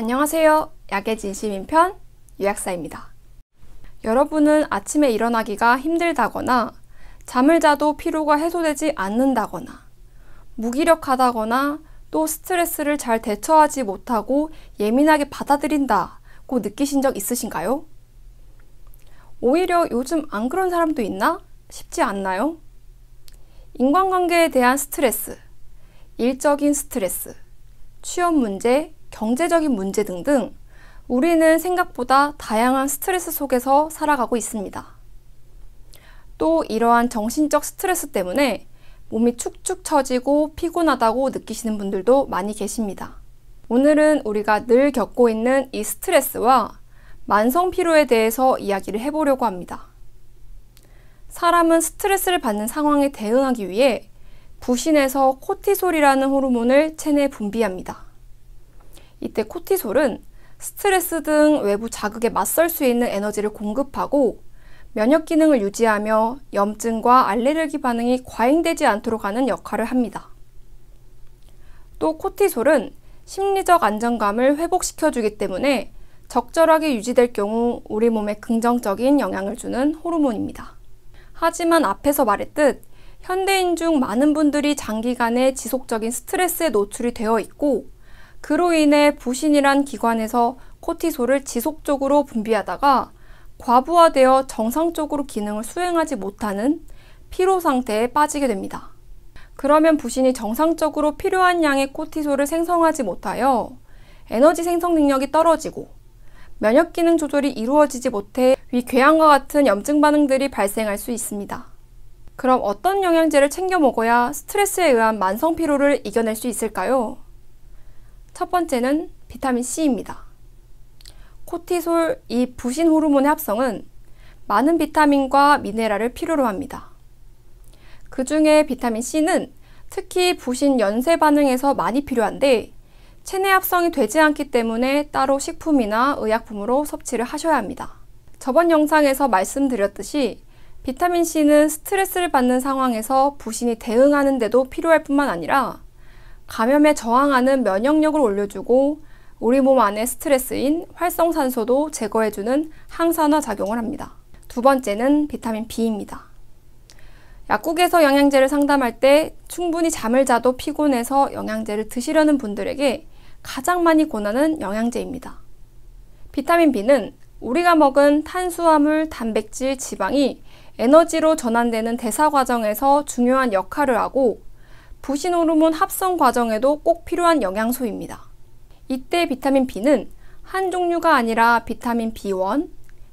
안녕하세요. 약의 진심인 편 유약사입니다. 여러분은 아침에 일어나기가 힘들다거나 잠을 자도 피로가 해소되지 않는다거나 무기력하다거나 또 스트레스를 잘 대처하지 못하고 예민하게 받아들인다고 느끼신 적 있으신가요? 오히려 요즘 안 그런 사람도 있나? 쉽지 않나요? 인간관계에 대한 스트레스, 일적인 스트레스, 취업 문제, 경제적인 문제 등등 우리는 생각보다 다양한 스트레스 속에서 살아가고 있습니다. 또 이러한 정신적 스트레스 때문에 몸이 축축 처지고 피곤하다고 느끼시는 분들도 많이 계십니다. 오늘은 우리가 늘 겪고 있는 이 스트레스와 만성 피로에 대해서 이야기를 해보려고 합니다. 사람은 스트레스를 받는 상황에 대응하기 위해 부신에서 코티솔이라는 호르몬을 체내에 분비합니다. 이때 코티솔은 스트레스 등 외부 자극에 맞설 수 있는 에너지를 공급하고 면역 기능을 유지하며 염증과 알레르기 반응이 과잉되지 않도록 하는 역할을 합니다. 또 코티솔은 심리적 안정감을 회복시켜 주기 때문에 적절하게 유지될 경우 우리 몸에 긍정적인 영향을 주는 호르몬입니다. 하지만 앞에서 말했듯 현대인 중 많은 분들이 장기간의 지속적인 스트레스에 노출이 되어 있고 그로 인해 부신이란 기관에서 코티솔을 지속적으로 분비하다가 과부하되어 정상적으로 기능을 수행하지 못하는 피로 상태에 빠지게 됩니다. 그러면 부신이 정상적으로 필요한 양의 코티솔을 생성하지 못하여 에너지 생성 능력이 떨어지고 면역 기능 조절이 이루어지지 못해 위궤양과 같은 염증 반응들이 발생할 수 있습니다. 그럼 어떤 영양제를 챙겨 먹어야 스트레스에 의한 만성 피로를 이겨낼 수 있을까요? 첫 번째는 비타민 C입니다. 코티솔 이 부신 호르몬의 합성은 많은 비타민과 미네랄을 필요로 합니다. 그 중에 비타민 C는 특히 부신 연쇄 반응에서 많이 필요한데 체내 합성이 되지 않기 때문에 따로 식품이나 의약품으로 섭취를 하셔야 합니다. 저번 영상에서 말씀드렸듯이 비타민 C는 스트레스를 받는 상황에서 부신이 대응하는데도 필요할 뿐만 아니라 감염에 저항하는 면역력을 올려주고 우리 몸안에 스트레스인 활성산소도 제거해주는 항산화 작용을 합니다. 두 번째는 비타민 B입니다. 약국에서 영양제를 상담할 때 충분히 잠을 자도 피곤해서 영양제를 드시려는 분들에게 가장 많이 권하는 영양제입니다. 비타민 B는 우리가 먹은 탄수화물, 단백질, 지방이 에너지로 전환되는 대사 과정에서 중요한 역할을 하고 부신 호르몬 합성 과정에도 꼭 필요한 영양소입니다. 이때 비타민 B는 한 종류가 아니라 비타민 B1,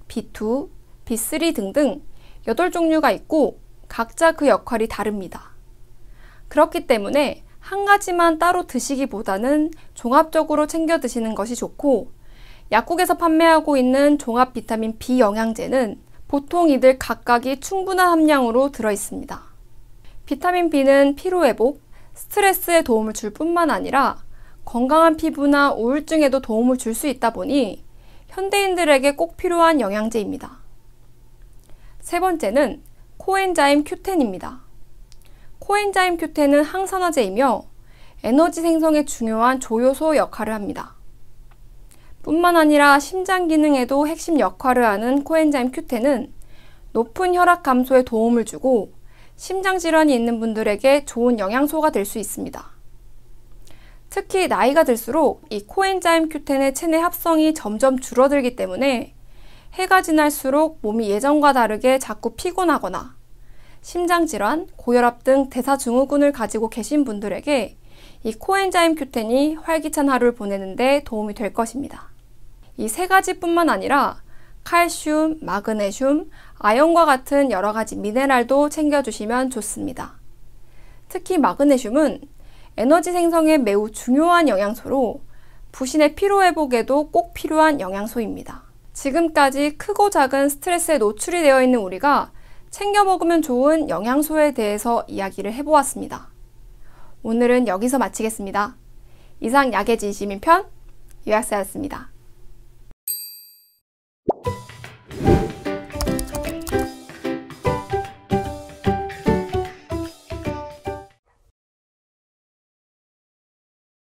B2, B3 등등 8종류가 있고 각자 그 역할이 다릅니다. 그렇기 때문에 한 가지만 따로 드시기보다는 종합적으로 챙겨 드시는 것이 좋고 약국에서 판매하고 있는 종합 비타민 B 영양제는 보통 이들 각각이 충분한 함량으로 들어 있습니다. 비타민 B는 피로 회복, 스트레스에 도움을 줄 뿐만 아니라 건강한 피부나 우울증에도 도움을 줄 수 있다 보니 현대인들에게 꼭 필요한 영양제입니다. 세 번째는 코엔자임 큐텐입니다. 코엔자임 큐텐은 항산화제이며 에너지 생성에 중요한 조효소 역할을 합니다. 뿐만 아니라 심장 기능에도 핵심 역할을 하는 코엔자임 큐텐은 높은 혈압 감소에 도움을 주고 심장 질환이 있는 분들에게 좋은 영양소가 될 수 있습니다. 특히 나이가 들수록 이 코엔자임 큐텐의 체내 합성이 점점 줄어들기 때문에 해가 지날수록 몸이 예전과 다르게 자꾸 피곤하거나 심장 질환, 고혈압 등 대사 증후군을 가지고 계신 분들에게 이 코엔자임 큐텐이 활기찬 하루를 보내는데 도움이 될 것입니다. 이 세 가지뿐만 아니라 칼슘, 마그네슘, 아연과 같은 여러 가지 미네랄도 챙겨주시면 좋습니다. 특히 마그네슘은 에너지 생성에 매우 중요한 영양소로 부신의 피로회복에도 꼭 필요한 영양소입니다. 지금까지 크고 작은 스트레스에 노출이 되어 있는 우리가 챙겨 먹으면 좋은 영양소에 대해서 이야기를 해보았습니다. 오늘은 여기서 마치겠습니다. 이상 약의 진심인 편, 유약사였습니다.